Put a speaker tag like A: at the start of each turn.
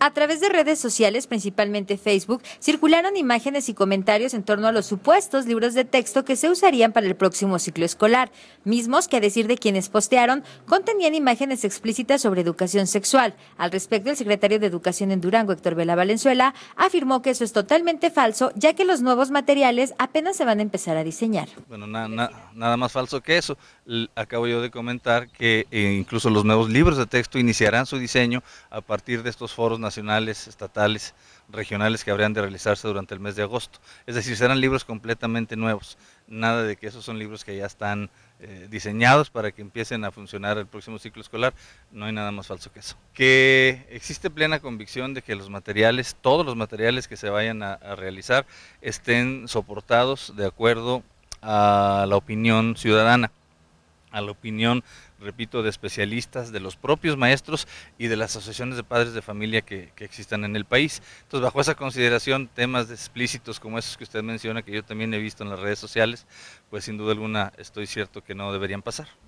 A: A través de redes sociales, principalmente Facebook, circularon imágenes y comentarios en torno a los supuestos libros de texto que se usarían para el próximo ciclo escolar, mismos que a decir de quienes postearon contenían imágenes explícitas sobre educación sexual. Al respecto, el secretario de Educación en Durango, Héctor Vela Valenzuela, afirmó que eso es totalmente falso, ya que los nuevos materiales apenas se van a empezar a diseñar.
B: Bueno, nada más falso que eso. Acabo yo de comentar que eh, incluso los nuevos libros de texto iniciarán su diseño a partir de estos foros nacionales nacionales, estatales, regionales que habrían de realizarse durante el mes de agosto. Es decir, serán libros completamente nuevos. Nada de que esos son libros que ya están eh, diseñados para que empiecen a funcionar el próximo ciclo escolar. No hay nada más falso que eso. Que existe plena convicción de que los materiales, todos los materiales que se vayan a, a realizar, estén soportados de acuerdo a la opinión ciudadana, a la opinión repito, de especialistas, de los propios maestros y de las asociaciones de padres de familia que, que, existan en el país. Entonces, bajo esa consideración, temas explícitos como esos que usted menciona, que yo también he visto en las redes sociales, pues sin duda alguna estoy cierto que no deberían pasar.